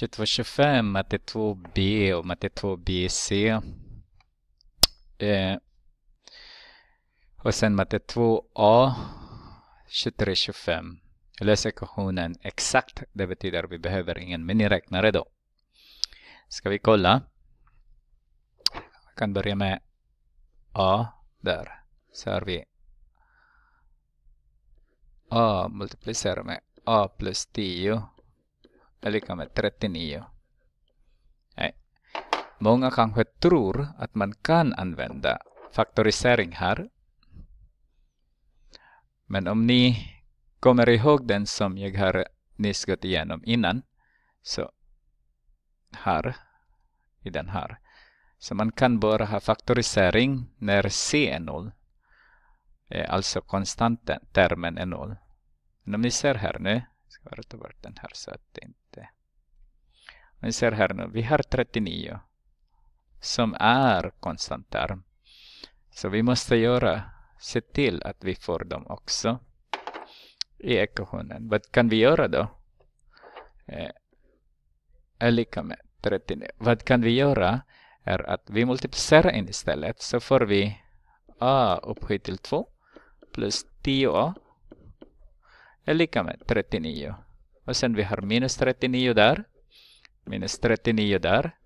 2225 matte 2B och matte 2BC. Eh, och sen matte 2A, 2325 Jag löser ekvationen exakt. Det betyder att vi behöver ingen miniräknare då. Ska vi kolla? Jag kan börja med A där. Så har vi A multiplicerar med A plus 10 är lika med 39. Nej. Många kanske tror att man kan använda faktorisering här. Men om ni kommer ihåg den som jag har nyss gått igenom innan så här i den här. Så man kan bara ha faktorisering när C är 0. Alltså konstanten, termen är 0. Men om ni ser här nu Ska bara ta bort den här så att det inte... Vi ser här nu, vi har 39 som är konstant term. Så vi måste göra, se till att vi får dem också i ekvationen. Vad kan vi göra då? Eh, är lika med 39. Vad kan vi göra är att vi multiplicerar in istället så får vi a upphöjt till 2 plus 10a är lika med 39. Och sen vi har minus 39 där. Minus 39 där.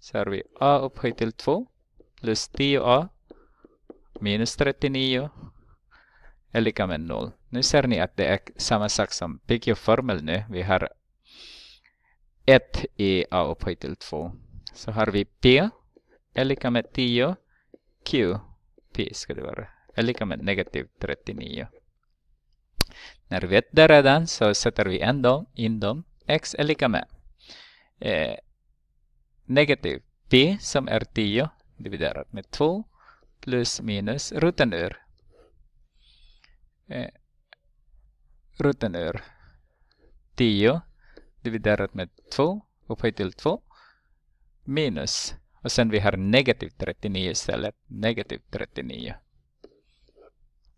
Så har vi a upphöjt till 2 plus 10a minus 39 är lika med 0. Nu ser ni att det är samma sak som PQ-formel nu. Vi har 1 i a upphöjt till 2. Så har vi p är lika med 10 q p ska det vara är lika med negativ 39. När vi vet det redan så sätter vi ändå in dem. x är lika med eh, negativ p som är 10 dividerat med 2 plus minus roten ur. Eh, roten ur 10 dividerat med 2 upphöjt till 2 minus och sen vi har negativ 39 istället, negativ 39.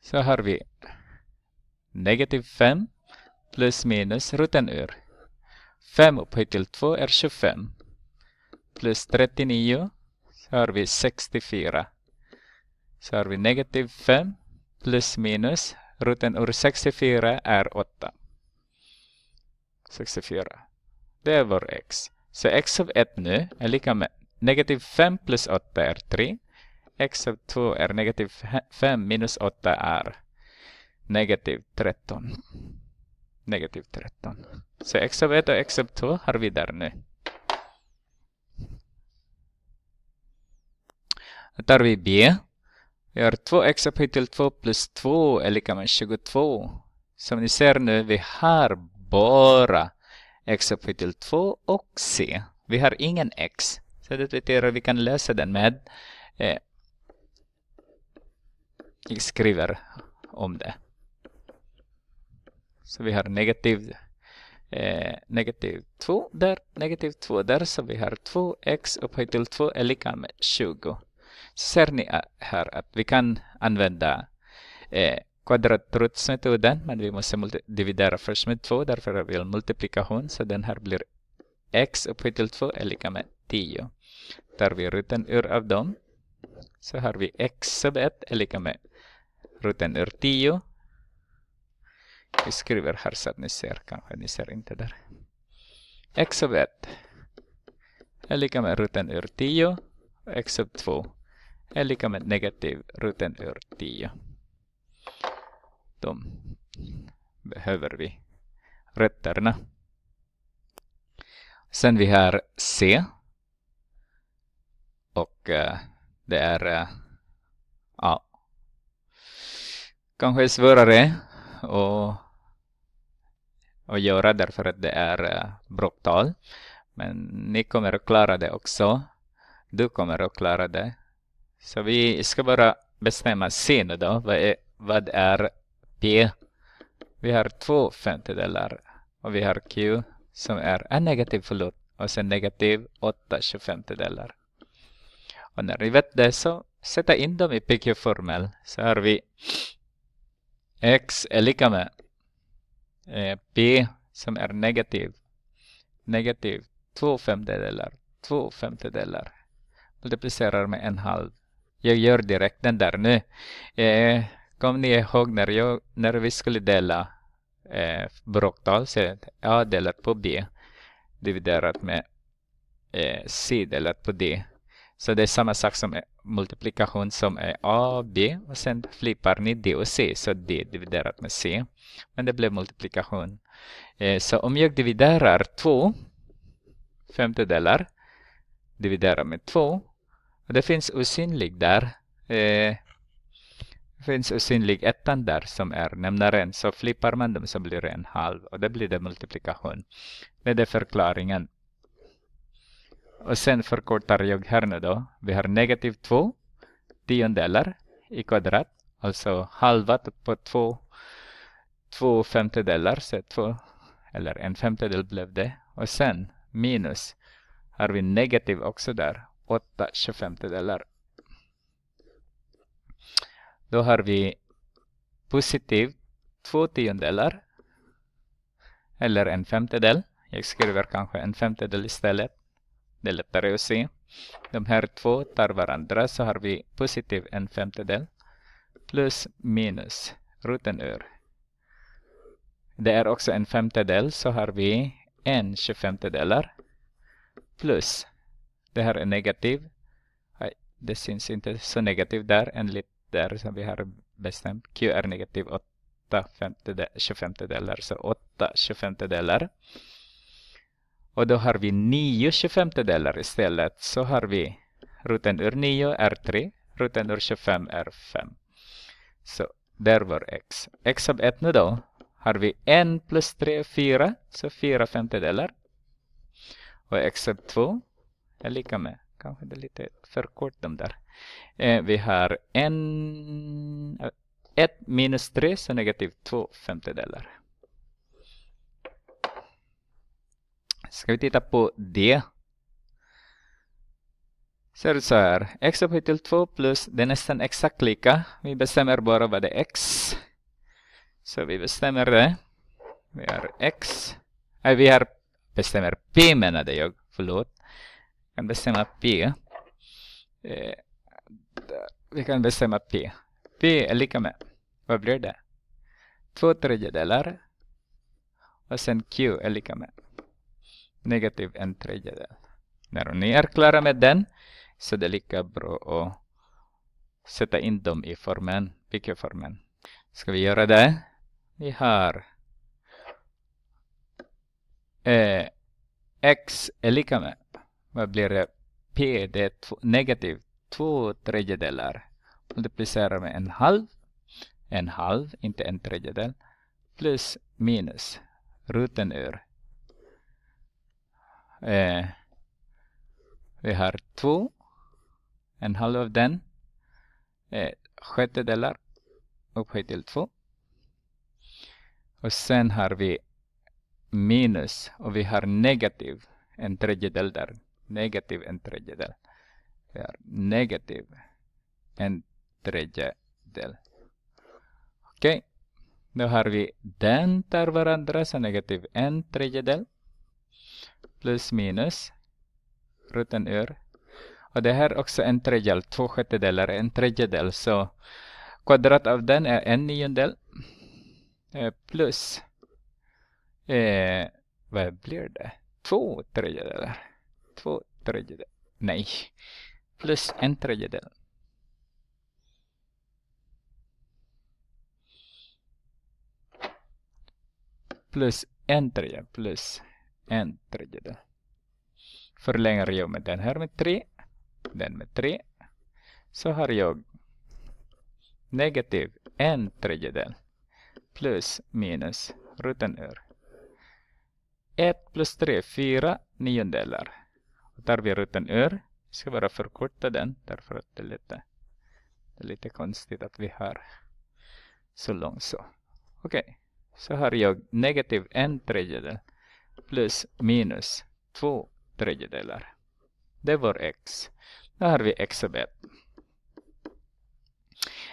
Så har vi negativ 5 plus minus ruten ur. 5 upphöjt till 2 är 25. Plus 39 så har vi 64. Så har vi negativ 5 plus minus ruten ur 64 är 8. 64. Det är vår x. Så x av 1 nu är lika med negativ 5 plus 8 är 3. x av 2 är negativ 5 minus 8 är negativ 13. Negativ 13. Så x1 och x2 har vi där nu. Då tar vi b. Vi har 2x upphöjt till 2 plus 2 är lika med 22. Som ni ser nu, vi har bara x upphöjt till 2 och c. Vi har ingen x. Så det betyder att vi kan lösa den med... Eh, jag skriver om det. Så vi har negativ, eh, negativ 2 där, negativ 2 där. Så vi har 2x upphöjt till 2 är lika med 20. Så ser ni här att vi kan använda eh, kvadratrotsmetoden, men vi måste dividera först med 2, därför har vi multiplikation, så den här blir x upphöjt till 2 är lika med 10. Tar vi ruten ur av dem, så har vi x sub 1 är lika med ruten ur 10 vi skriver här så att ni ser, kanske ni ser inte där. X av 1 är lika med ruten ur 10. X av 2 är lika med negativ ruten ur 10. De behöver vi rötterna. Sen vi har C. Och äh, det är äh, A. Kanske svårare och, och göra därför att det är eh, bråktal. Men ni kommer att klara det också. Du kommer att klara det. Så vi ska bara bestämma C nu då. Vad är, vad är P? Vi har två femtedelar och vi har Q som är en negativ, förlåt, och sen negativ 8 tjugofemtedelar. Och när ni vet det så sätta in dem i PQ-formel så har vi x är lika med eh, b som är negativ. Negativ 2 femtedelar, 2 femtedelar. Multiplicerar med en halv. Jag gör direkt den där nu. Eh, kom ni ihåg när, jag, när vi skulle dela eh, bråktal? Så A delat på B dividerat med eh, C delat på D så det är samma sak som multiplikation som är A, B och sen flippar ni D och C. Så D dividerat med C. Men det blev multiplikation. Eh, så om jag dividerar 2 femtedelar dividerar med 2. Och det finns osynlig där. Eh, det finns osynlig ettan där som är nämnaren. Så flippar man dem så blir det en halv och det blir det multiplikation. Det är förklaringen. Och sen förkortar jag här nu då. Vi har negativ 2 tiondelar i kvadrat. Alltså halva på 2 två femtedelar. Så två, eller en femtedel blev det. Och sen minus har vi negativ också där. 8 tjugofemtedelar. Då har vi positiv två tiondelar. Eller en femtedel. Jag skriver kanske en femtedel istället. Det är lättare att se. De här två tar varandra så har vi positiv en femtedel plus minus roten ur. Det är också en femtedel så har vi en tjugofemtedelar plus det här är negativ. Det syns inte så negativt där enligt där som vi har bestämt. Q är negativ 8 tjugofemtedelar. så 8 25 och då har vi 9 25 delar istället. Så har vi roten ur 9 är 3, roten ur 25 är 5. Så där var x. x sub 1 nu då har vi 1 plus 3 är 4, så 4 femtedelar. Och x sub 2 är lika med, kanske det är lite för kort de där. Eh, vi har 1 minus 3 så negativ 2 femtedelar. ska vi titta på det. Ser ut så här. X upphöjt till 2 plus, det är nästan exakt lika. Vi bestämmer bara vad det är x. Så vi bestämmer det. Vi har x. Nej, vi har bestämmer p menade jag. Förlåt. Vi kan bestämma p. Eh, vi kan bestämma p. p är lika med. Vad blir det? Två tredjedelar. Och sen q är lika med negativ en tredjedel. När ni är klara med den så är det lika bra att sätta in dem i formen, byggeformen. Ska vi göra det? Vi har eh, x är lika med, vad blir det? p det är två, negativ två tredjedelar. Multiplicera med en halv, en halv, inte en tredjedel, plus minus ruten ur Eh, vi har två, en halv av den, eh, sjättedelar upphöjt till två. Och sen har vi minus och vi har negativ en tredjedel där. Negativ en tredjedel. Vi har negativ en tredjedel. Okej, okay. då har vi den tar varandra, så negativ en tredjedel plus minus rutten ur. Och det här är också en tredjedel, två sjättedelar är en tredjedel. Så kvadrat av den är en niondel eh, plus, eh, vad blir det? Två tredjedelar. Två tredjedelar. Nej, plus en tredjedel. Plus en tredjedel, plus en tredjedel. Förlänger jag med den här med 3, den med 3, så har jag negativ en tredjedel plus minus ruten ur. 1 plus 3, 4 niondelar. Och tar vi ruten ur, jag ska bara förkorta den därför att det är lite, det är lite konstigt att vi har så långt så. Okej, okay. så har jag negativ en tredjedel plus minus två tredjedelar. Det är vår x. Då har vi x och b.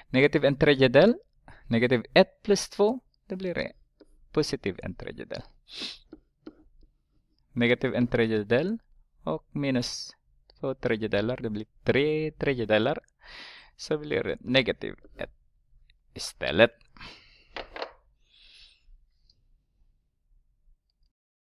Negativ en tredjedel. Negativ 1 plus 2. Det blir en. positiv en tredjedel. Negativ en tredjedel. Och minus två tredjedelar. Det blir tre tredjedelar. Så blir det negativ 1 istället.